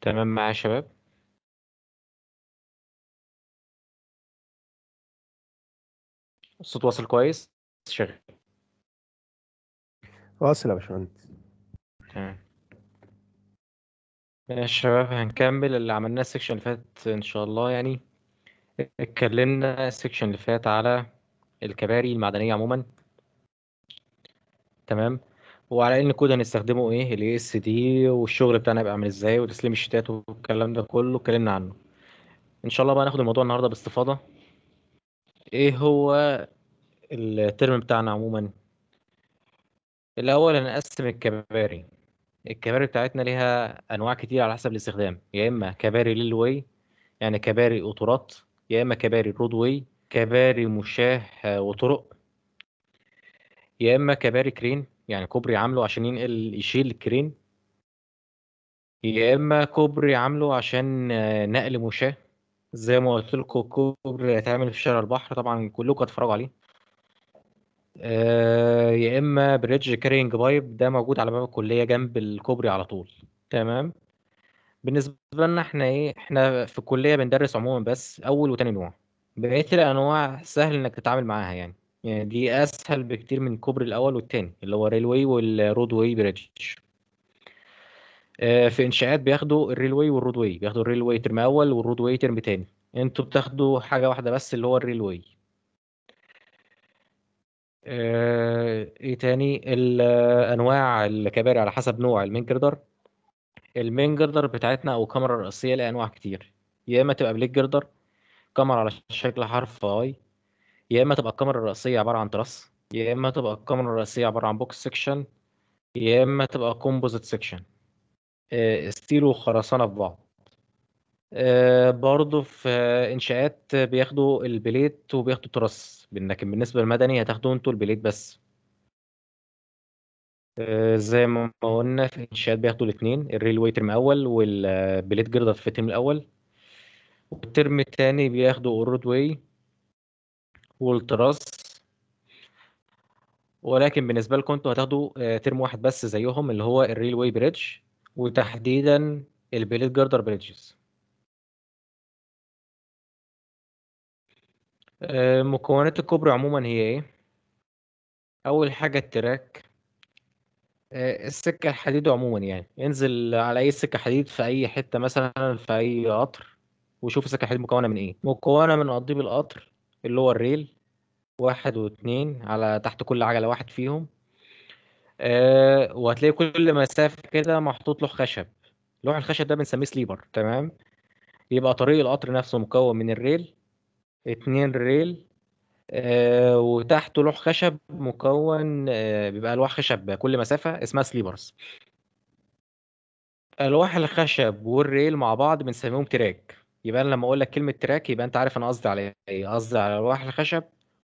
تمام معايا شباب الصوت واصل كويس شغال واصل يا باشمهندس تمام يا شباب هنكمل اللي عملناه السكشن اللي فات ان شاء الله يعني اتكلمنا السكشن اللي فات على الكباري المعدنية عموما تمام وعلى ان كود هنستخدمه ايه الاي اس دي والشغل بتاعنا هيبقى عامل ازاي وتسليم الشتات والكلام ده كله اتكلمنا عنه ان شاء الله بقى ناخد الموضوع النهارده باستفاضه ايه هو الترم بتاعنا عموما الاول هنقسم الكباري الكباري بتاعتنا ليها انواع كتير على حسب الاستخدام يا اما كباري للواي يعني كباري قطورات يا اما كباري رودواي كباري مشاه وطرق يا اما كباري كرين يعني كوبري عامله عشان ينقل يشيل الكرين يا اما كوبري عامله عشان آه، نقل مشاه زي ما قلت لكم كوبري هيتعمل في شارع البحر طبعا كلكم هتتفرجوا عليه آه يا اما بريدج كارينج بايب ده موجود على باب الكليه جنب الكوبري على طول تمام بالنسبه لنا احنا ايه احنا في الكليه بندرس عموما بس اول وتاني نوع بقيه الانواع سهل انك تتعامل معاها يعني يعني دي اسهل بكتير من كوبري الاول والتاني اللي هو ريلوي والرودوي بريدج آه، في انشاءات بياخدوا الريلوي والرودوي بياخدوا الريلوي ترم اول والرودوي ترم تاني انتوا بتاخدوا حاجه واحده بس اللي هو الريلوي آه، ايه تاني الانواع الكباري على حسب نوع المينجردر المينجردر بتاعتنا او الكاميرا الرئيسيه لها انواع كتير يا اما تبقى بليك جردر كاميرا على شكل حرف اي يا اما تبقى الكاميرا الرئيسيه عباره عن تراس يا اما تبقى الكاميرا الرئيسيه عباره عن بوكس سيكشن يا اما تبقى كومبوزيت سيكشن ستيل وخرسانه في بعض آه، برضه في انشاءات بياخدوا البليت وبياخدوا تراس لكن بالنسبه للمدني هتاخدوا انتوا البليت بس آه، زي ما قلنا في انشاءات بياخدوا الاثنين الريلوي ترم اول والبليت جردر في الترم الاول والترم الثاني بياخدوا الرودواي والتراس ولكن بالنسبه لكم انتوا هتاخدوا آه، ترم واحد بس زيهم اللي هو الريل واي بريدج وتحديدا البليت جاردر بريدجز المكونات آه، الكبرى عموما هي ايه اول حاجه التراك آه، السكه الحديد عموما يعني انزل على اي سكه حديد في اي حته مثلا في اي قطر وشوف السكه الحديد مكونه من ايه مكونه من قضيب القطر اللي هو الريل واحد واثنين على تحت كل عجلة واحد فيهم أه وهتلاقي كل مسافة كده محطوط لوح خشب لوح الخشب ده بنسميه سليبر تمام يبقى طريق القطر نفسه مكون من الريل اتنين ريل آه وتحته لوح خشب مكون آه بيبقى ألواح خشب كل مسافة اسمها سليبرز ألواح آه، الخشب والريل مع بعض بنسميهم تراك يبقى انا لما اقول لك كلمه تراك يبقى انت عارف انا قصدي على ايه قصدي على لوح الخشب